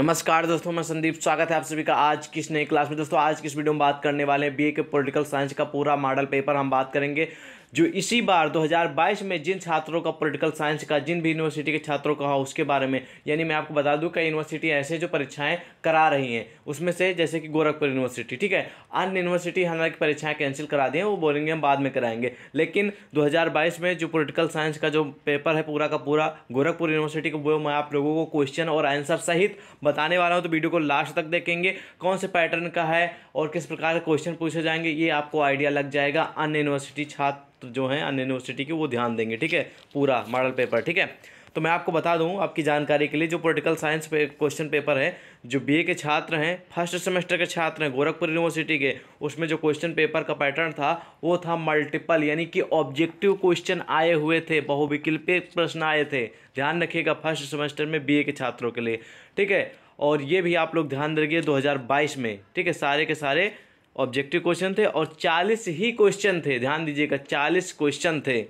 नमस्कार दोस्तों मैं संदीप स्वागत है आप सभी का आज किस नई क्लास में दोस्तों आज किस वीडियो में बात करने वाले हैं बीए के पॉलिटिकल साइंस का पूरा मॉडल पेपर हम बात करेंगे जो इसी बार 2022 में जिन छात्रों का पॉलिटिकल साइंस का जिन भी यूनिवर्सिटी के छात्रों का हो उसके बारे में यानी मैं आपको बता दूं कि यूनिवर्सिटी ऐसे जो परीक्षाएं करा रही हैं उसमें से जैसे कि गोरखपुर यूनिवर्सिटी ठीक है अन्य यूनिवर्सिटी हालांकि परीक्षाएं कैंसिल करा दी हैं वो बोलेंगे हम बाद में कराएंगे लेकिन दो में जो पोलिटिकल साइंस का जो पेपर है पूरा का पूरा गोरखपुर यूनिवर्सिटी का वो मैं आप लोगों को क्वेश्चन और आंसर सहित बताने वाला हूँ तो वीडियो को लास्ट तक देखेंगे कौन से पैटर्न का है और किस प्रकार के क्वेश्चन पूछे जाएंगे ये आपको आइडिया लग जाएगा अन्य यूनिवर्सिटी छात्र तो जो हैं अन्य यूनिवर्सिटी की वो ध्यान देंगे ठीक है पूरा मॉडल पेपर ठीक है तो मैं आपको बता दूं आपकी जानकारी के लिए जो पॉलिटिकल साइंस पे क्वेश्चन पेपर है जो बीए के छात्र हैं फर्स्ट सेमेस्टर के छात्र हैं गोरखपुर यूनिवर्सिटी के उसमें जो क्वेश्चन पेपर का पैटर्न था वो था मल्टीपल यानी कि ऑब्जेक्टिव क्वेश्चन आए हुए थे बहुविकल्पिक प्रश्न आए थे ध्यान रखिएगा फर्स्ट सेमेस्टर में बी के छात्रों के लिए ठीक है और ये भी आप लोग ध्यान रखिए दो में ठीक है सारे के सारे ऑब्जेक्टिव क्वेश्चन थे और चालीस ही क्वेश्चन थे ध्यान दीजिएगा चालीस क्वेश्चन थे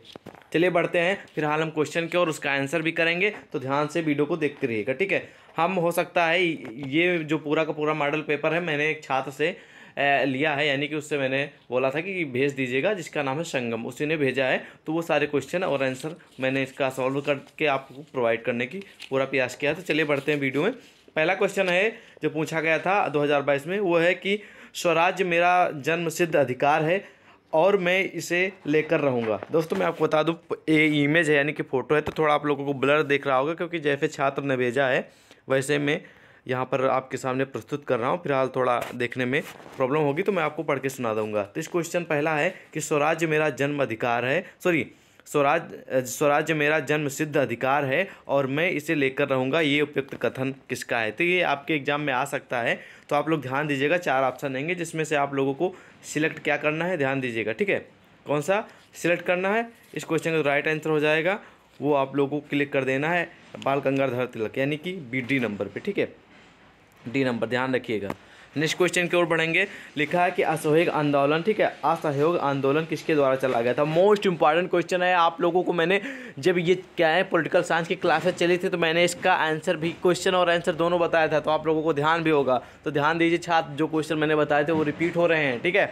चलिए बढ़ते हैं फिलहाल हम क्वेश्चन के और उसका आंसर भी करेंगे तो ध्यान से वीडियो को देखते रहिएगा ठीक है हम हो सकता है ये जो पूरा का पूरा मॉडल पेपर है मैंने एक छात्र से लिया है यानी कि उससे मैंने बोला था कि भेज दीजिएगा जिसका नाम है संगम उसी ने भेजा है तो वो सारे क्वेश्चन और आंसर मैंने इसका सॉल्व करके आपको प्रोवाइड करने की पूरा प्रयास किया तो चलिए बढ़ते हैं वीडियो में पहला क्वेश्चन है जो पूछा गया था 2022 में वो है कि स्वराज्य मेरा जन्म सिद्ध अधिकार है और मैं इसे लेकर रहूँगा दोस्तों मैं आपको बता दूँ ये इमेज है यानी कि फ़ोटो है तो थोड़ा आप लोगों को ब्लर देख रहा होगा क्योंकि जैसे छात्र ने भेजा है वैसे मैं यहाँ पर आपके सामने प्रस्तुत कर रहा हूँ फिलहाल थोड़ा देखने में प्रॉब्लम होगी तो मैं आपको पढ़ के सुना दूँगा तो इस क्वेश्चन पहला है कि स्वराज्य मेरा जन्म अधिकार है सॉरी स्वराज स्वराज्य मेरा जन्म सिद्ध अधिकार है और मैं इसे लेकर रहूँगा ये उपयुक्त कथन किसका है तो ये आपके एग्जाम में आ सकता है तो आप लोग ध्यान दीजिएगा चार ऑप्शन देंगे जिसमें से आप लोगों को सिलेक्ट क्या करना है ध्यान दीजिएगा ठीक है कौन सा सिलेक्ट करना है इस क्वेश्चन का तो राइट आंसर हो जाएगा वो आप लोगों को क्लिक कर देना है बाल गंगाधर तिलक यानी कि बी डी नंबर पे ठीक है डी नंबर ध्यान रखिएगा नेक्स्ट क्वेश्चन की ओर बढ़ेंगे लिखा है कि असहयोग आंदोलन ठीक है असहयोग आंदोलन किसके द्वारा चला गया था मोस्ट इंपॉर्टेंट क्वेश्चन है आप लोगों को मैंने जब ये क्या है पोलिटिकल साइंस की क्लासेस चली थी तो मैंने इसका आंसर भी क्वेश्चन और आंसर दोनों बताया था तो आप लोगों को ध्यान भी होगा तो ध्यान दीजिए छात्र जो क्वेश्चन मैंने बताए थे वो रिपीट हो रहे हैं ठीक है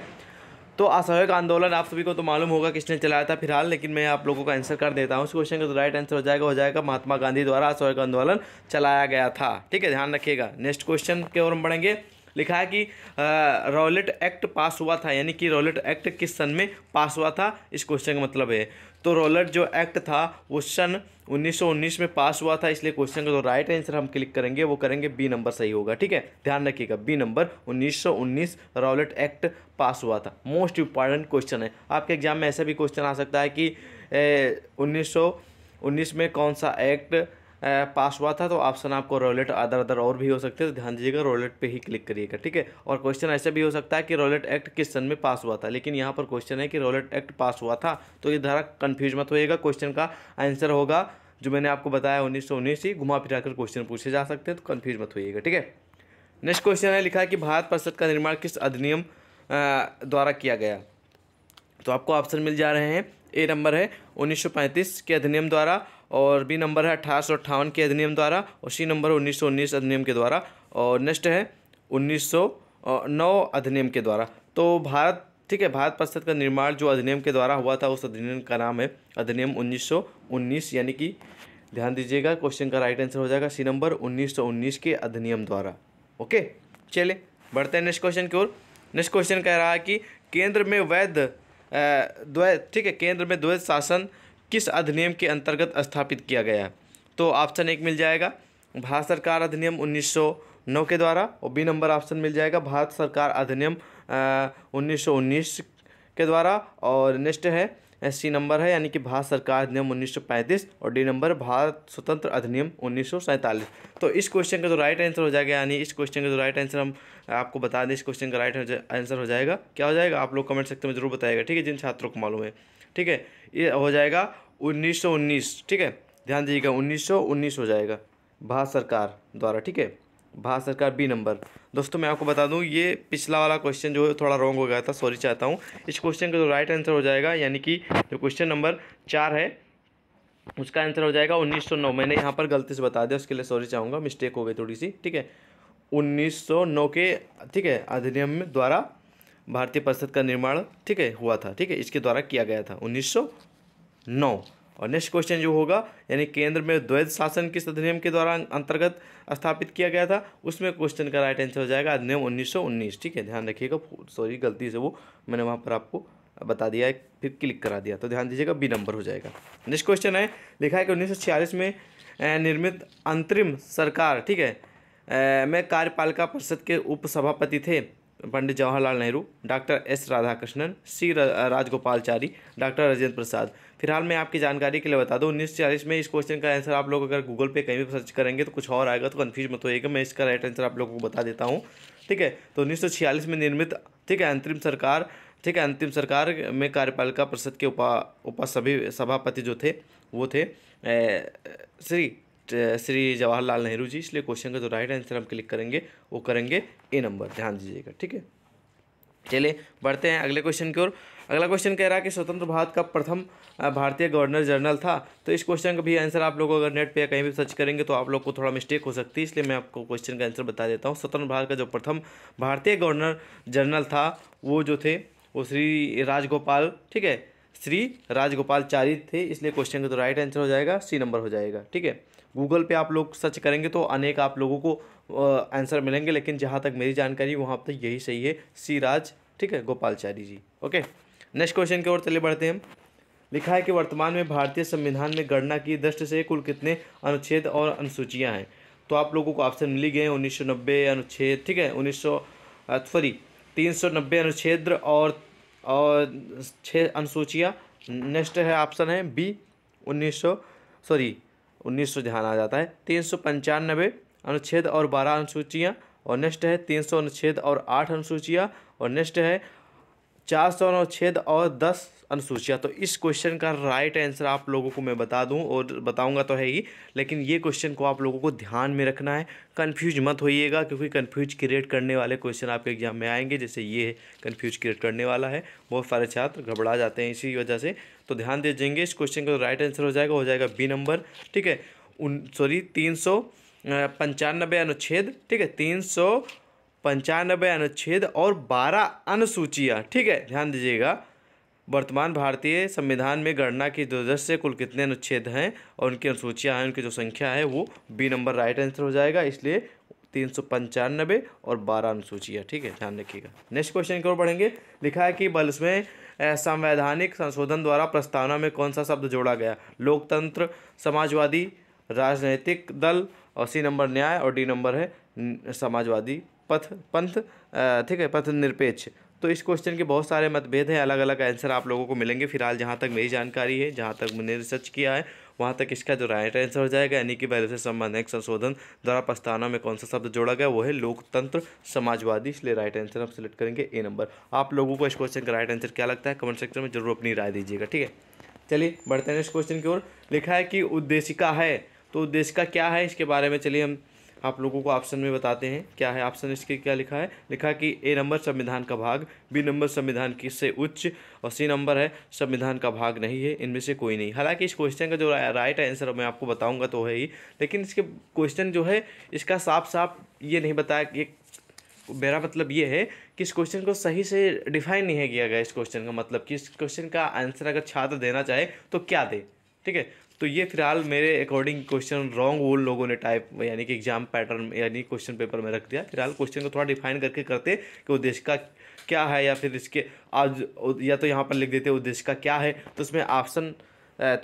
तो असहयोग आंदोलन आप सभी को तो मालूम होगा किसने चलाया था फिलहाल लेकिन मैं आप लोगों का आंसर कर देता हूँ उस क्वेश्चन का तो राइट आंसर हो जाएगा हो जाएगा महात्मा गांधी द्वारा असहयोग आंदोलन चलाया गया था ठीक है ध्यान रखिएगा नेक्स्ट क्वेश्चन की ओर हम बढ़ेंगे लिखा है कि रॉलेट एक्ट पास हुआ था यानी कि रॉलेट एक्ट किस सन में पास हुआ था इस क्वेश्चन का मतलब है तो रॉलेट जो एक्ट था वो सन 1919 में पास हुआ था इसलिए क्वेश्चन का जो राइट आंसर हम क्लिक करेंगे वो करेंगे बी नंबर सही होगा ठीक है ध्यान रखिएगा B number 1919 Rowlatt Act pass हुआ था मोस्ट इंपॉर्टेंट क्वेश्चन है आपके एग्जाम में ऐसा भी क्वेश्चन आ सकता है कि उन्नीस में कौन सा एक्ट पास हुआ था तो ऑप्शन आपको रोलेट अदर अदर और भी हो सकते हैं तो ध्यान दीजिएगा रोलेट पे ही क्लिक करिएगा ठीक है और क्वेश्चन ऐसा भी हो सकता है कि रोलेट एक्ट किस सन में पास हुआ था लेकिन यहाँ पर क्वेश्चन है कि रोलेट एक्ट पास हुआ था तो ये धारा कन्फ्यूज मत होएगा क्वेश्चन का आंसर होगा जो मैंने आपको बताया उन्नीस सौ उन्नीस ही घुमा फिरा कर क्वेश्चन पूछे जा सकते हैं तो कन्फ्यूज मत होइएगा ठीक है नेक्स्ट क्वेश्चन है लिखा है कि भारत परिषद का निर्माण किस अधिनियम द्वारा किया गया तो आपको ऑप्शन मिल जा रहे हैं ए नंबर है 1935 के अधिनियम द्वारा और बी नंबर है अठारह सौ अट्ठावन के अधिनियम द्वारा और सी नंबर है उन्नीस सौ उन्नीस अधिनियम के द्वारा और नेक्स्ट है उन्नीस सौ नौ अधिनियम के द्वारा तो भारत ठीक है भारत परिषद का निर्माण जो अधिनियम के द्वारा हुआ था उस अधिनियम का नाम है अधिनियम 1919 यानी कि ध्यान दीजिएगा क्वेश्चन का राइट आंसर हो जाएगा सी नंबर 1919 के अधिनियम द्वारा ओके चले बढ़ते हैं नेक्स्ट क्वेश्चन की ओर नेक्स्ट क्वेश्चन कह रहा है कि केंद्र में वैध द्वैत ठीक है केंद्र में द्वैत शासन किस अधिनियम के अंतर्गत स्थापित किया गया तो ऑप्शन एक मिल जाएगा भारत सरकार अधिनियम 1909 के द्वारा और बी नंबर ऑप्शन मिल जाएगा भारत सरकार अधिनियम उन्नीस के द्वारा और नेक्स्ट है सी नंबर है यानी कि भारत सरकार अधिनियम 1935 और डी नंबर भारत स्वतंत्र अधिनियम उन्नीस तो इस क्वेश्चन का जो राइट आंसर हो जाएगा यानी इस क्वेश्चन का जो राइट आंसर हम आपको बता दें इस क्वेश्चन का राइट आंसर हो जाएगा क्या हो जाएगा आप लोग कमेंट सेक्शन में जरूर बताएगा ठीक है जिन छात्रों को मालूम है ठीक है ये हो जाएगा 1919 ठीक है ध्यान दीजिएगा 1919 हो जाएगा भारत सरकार द्वारा ठीक है भारत सरकार बी नंबर दोस्तों मैं आपको बता दूं ये पिछला वाला क्वेश्चन जो है थोड़ा रॉन्ग हो गया था सॉरी चाहता हूँ इस क्वेश्चन का जो राइट आंसर हो जाएगा यानी कि जो क्वेश्चन नंबर चार है उसका आंसर हो जाएगा 1909 मैंने यहाँ पर गलती से बता दिया उसके लिए सॉरी चाहूँगा मिस्टेक हो गई थोड़ी सी ठीक है 1909 के ठीक है अधिनियम द्वारा भारतीय परिषद का निर्माण ठीक है हुआ था ठीक है इसके द्वारा किया गया था 1909 और नेक्स्ट क्वेश्चन जो होगा यानी केंद्र में द्वैध शासन किस अधिनियम के द्वारा अंतर्गत स्थापित किया गया था उसमें क्वेश्चन का राइट आंसर हो जाएगा अधिनियम 1919 ठीक है ध्यान रखिएगा सॉरी गलती से वो मैंने वहाँ पर आपको बता दिया है फिर क्लिक करा दिया तो ध्यान दीजिएगा बी नंबर हो जाएगा नेक्स्ट क्वेश्चन है लिखा है कि उन्नीस में निर्मित अंतरिम सरकार ठीक है मैं कार्यपालिका परिषद के उपसभापति थे Pandit Jawaharlal Nehru doctor S Radhakrishnan C Rajagopalachari doctor Rajendra Prasad फिलहाल मैं आपकी जानकारी के लिए बता दूं उन्नीस चालीस में इस क्वेश्चन का आंसर आप लोग अगर गूगल पे कहीं भी सर्च करेंगे तो कुछ और आएगा तो कन्फ्यूज मत होइएगा मैं इसका राइट आंसर आप लोगों को बता देता हूँ ठीक है तो उन्नीस में निर्मित ठीक है अंतरिम सरकार ठीक है अंतिम सरकार में कार्यपालिका परिषद के उपा उपा सभी सभापति जो थे वो थे श्री श्री जवाहरलाल नेहरू जी इसलिए क्वेश्चन का जो राइट आंसर हम क्लिक करेंगे वो करेंगे ए नंबर ध्यान दीजिएगा ठीक है चलिए बढ़ते हैं अगले क्वेश्चन की ओर अगला क्वेश्चन कह रहा है कि स्वतंत्र भारत का प्रथम भारतीय गवर्नर जनरल था तो इस क्वेश्चन का भी आंसर आप लोग अगर नेट पे या कहीं भी सर्च करेंगे तो आप लोग को थोड़ा मिस्टेक हो सकती है इसलिए मैं आपको क्वेश्चन का आंसर बता देता हूँ स्वतंत्र भारत का जो प्रथम भारतीय गवर्नर जनरल था वो जो थे वो श्री राजगोपाल ठीक है श्री राजगोपाल चारित थे इसलिए क्वेश्चन का तो राइट आंसर हो जाएगा सी नंबर हो जाएगा ठीक है गूगल पे आप लोग सर्च करेंगे तो अनेक आप लोगों को आंसर मिलेंगे लेकिन जहाँ तक मेरी जानकारी वहाँ पर यही सही है सीराज ठीक है Gopalachari ji okay next question की ओर चले बढ़ते हैं लिखा है कि वर्तमान में भारतीय संविधान में गणना की दृष्टि से कुल कितने अनुच्छेद और अनुसूचियाँ हैं तो आप लोगों को ऑप्शन मिली गए उन्नीस अनुच्छेद ठीक है उन्नीस सॉरी तीन सौ नब्बे अनुच्छेद और और छः अनुसूचियाँ नेक्स्ट है ऑप्शन है बी उन्नीस सौ सॉरी उन्नीस सौ ध्यान आ जाता है तीन सौ पंचानबे अनुच्छेद और बारह अनुसूचियाँ और नेक्स्ट है तीन सौ अनुच्छेद और आठ अनुसूचियाँ और नेक्स्ट है चार सौ अनुच्छेद और दस अनुसूचियाँ तो इस क्वेश्चन का राइट आंसर आप लोगों को मैं बता दूं और बताऊंगा तो है ही लेकिन ये क्वेश्चन को आप लोगों को ध्यान में रखना है कंफ्यूज मत होइएगा क्योंकि कंफ्यूज क्रिएट करने वाले क्वेश्चन आपके एग्जाम में आएंगे जैसे ये कंफ्यूज क्रिएट करने वाला है बहुत सारे छात्र घबरा जाते हैं इसी वजह से तो ध्यान दे देंगे इस क्वेश्चन का राइट आंसर हो जाएगा हो जाएगा बी नंबर ठीक है उन सॉरी तीन सौ पंचानबे अनुच्छेद ठीक है तीन सौ पंचानबे अनुच्छेद और बारह अनुसूचियाँ ठीक है ध्यान दीजिएगा वर्तमान भारतीय संविधान में गणना की दृश्य से कुल कितने अनुच्छेद हैं और उनकी अनुसूचियाँ हैं उनकी जो संख्या है वो बी नंबर राइट आंसर हो जाएगा इसलिए तीन सौ पंचानबे और बारह अनुसूचियाँ ठीक है ध्यान रखिएगा नेक्स्ट क्वेश्चन की ओर पढ़ेंगे लिखा है कि बल इसमें संवैधानिक संशोधन द्वारा प्रस्तावना में कौन सा शब्द जोड़ा गया लोकतंत्र समाजवादी राजनैतिक दल और सी नंबर न्याय और डी नंबर है समाजवादी पथ पंथ ठीक है पथ निरपेक्ष तो इस क्वेश्चन के बहुत सारे मतभेद हैं अलग अलग आंसर आप लोगों को मिलेंगे फिलहाल जहाँ तक मेरी जानकारी है जहाँ तक मैंने रिसर्च किया है वहाँ तक इसका जो राइट आंसर हो जाएगा यानी कि वैसे से एक संशोधन द्वारा प्रस्तावना में कौन सा शब्द जोड़ा गया वो है लोकतंत्र समाजवादी इसलिए राइट आंसर हम सिलेक्ट करेंगे ए नंबर आप लोगों को इस क्वेश्चन का राइट आंसर क्या लगता है कमेंट सेक्शन में जरूर अपनी राय दीजिएगा ठीक है चलिए बढ़ते हैं इस क्वेश्चन की ओर लिखा है कि उद्देशिका है तो उद्देशिका क्या है इसके बारे में चलिए हम आप लोगों को ऑप्शन में बताते हैं क्या है ऑप्शन इसके क्या लिखा है लिखा कि ए नंबर संविधान का भाग बी नंबर संविधान की से उच्च और सी नंबर है संविधान का भाग नहीं है इनमें से कोई नहीं हालांकि इस क्वेश्चन का जो राइट आंसर मैं आपको बताऊँगा तो है ही लेकिन इसके क्वेश्चन जो है इसका साफ साफ ये नहीं बताया ये मेरा मतलब ये है कि इस क्वेश्चन को सही से डिफाइन नहीं है किया गया इस क्वेश्चन का मतलब कि इस क्वेश्चन का आंसर अगर छात्र देना चाहे तो क्या दे ठीक है तो ये फिलहाल मेरे अकॉर्डिंग क्वेश्चन रॉन्ग वो लोगों ने टाइप यानी कि एग्जाम पैटर्न यानी क्वेश्चन पेपर में रख दिया फिलहाल क्वेश्चन को थोड़ा डिफाइन करके करते कि उद्देश्य का क्या है या फिर इसके आज या तो यहाँ पर लिख देते उद्देश्य का क्या है तो उसमें ऑप्शन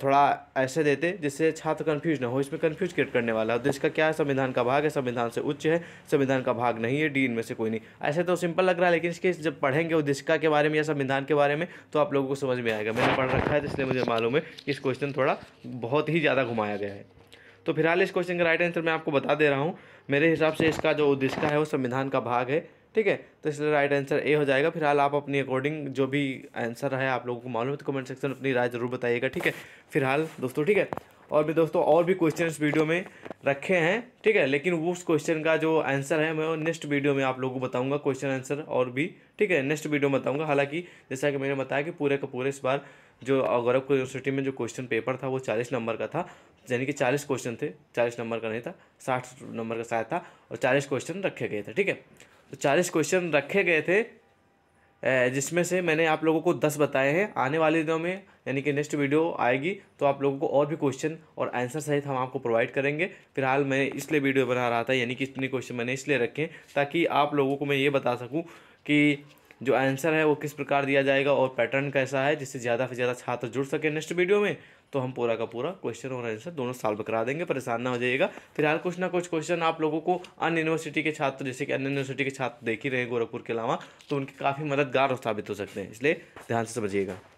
थोड़ा ऐसे देते जिससे छात्र कन्फ्यूज ना हो इसमें कन्फ्यूज क्रिएट करने वाला तो इसका क्या है संविधान का भाग है संविधान से उच्च है संविधान का भाग नहीं है डी इनमें से कोई नहीं ऐसे तो सिंपल लग रहा है लेकिन इसके जब पढ़ेंगे उद्देशिका के बारे में या संविधान के बारे में तो आप लोगों को समझ में आएगा मैंने पढ़ रखा है तो इसलिए मुझे मालूम है इस क्वेश्चन थोड़ा बहुत ही ज़्यादा घुमाया गया है तो फिलहाल इस क्वेश्चन का राइट आंसर मैं आपको बता दे रहा हूँ मेरे हिसाब से इसका जो उद्देशिका है वो संविधान का भाग है ठीक है तो इसलिए राइट आंसर ए हो जाएगा फिलहाल आप अपनी अकॉर्डिंग जो भी आंसर है आप लोगों को मालूम है तो कमेंट सेक्शन में अपनी राय जरूर बताइएगा ठीक है फिलहाल दोस्तों ठीक है और भी दोस्तों और भी क्वेश्चन वीडियो में रखे हैं ठीक है लेकिन उस क्वेश्चन का जो आंसर है मैं नेक्स्ट वीडियो में आप लोगों को बताऊंगा क्वेश्चन आंसर और भी ठीक है नेक्स्ट वीडियो में बताऊंगा हालांकि जैसा कि मैंने बताया कि पूरे का पूरे इस बार जो गोरखपुर यूनिवर्सिटी में जो क्वेश्चन पेपर था वो चालीस नंबर का था यानी कि चालीस क्वेश्चन थे चालीस नंबर का नहीं था साठ नंबर का शायद था और चालीस क्वेश्चन रखे गए थे ठीक है तो चालीस क्वेश्चन रखे गए थे जिसमें से मैंने आप लोगों को दस बताए हैं आने वाले दिनों में यानी कि नेक्स्ट वीडियो आएगी तो आप लोगों को और भी क्वेश्चन और आंसर सहित हम आपको प्रोवाइड करेंगे फिलहाल मैं इसलिए वीडियो बना रहा था यानी कि इतने क्वेश्चन मैंने इसलिए रखे ताकि आप लोगों को मैं ये बता सकूँ कि जो आंसर है वो किस प्रकार दिया जाएगा और पैटर्न कैसा है जिससे ज़्यादा से ज़्यादा छात्र जुड़ सके नेक्स्ट वीडियो में तो हम पूरा का पूरा क्वेश्चन और आंसर दोनों सॉल्व करा देंगे परेशान ना हो जाएगा फिलहाल कुछ ना कुछ क्वेश्चन आप लोगों को अन्य यूनिवर्सिटी के छात्र जैसे कि अन्य यूनिवर्सिटी के छात्र देख ही रहे हैं गोरखपुर के अलावा तो उनकी काफ़ी मददगार साबित हो सकते हैं इसलिए ध्यान से समझिएगा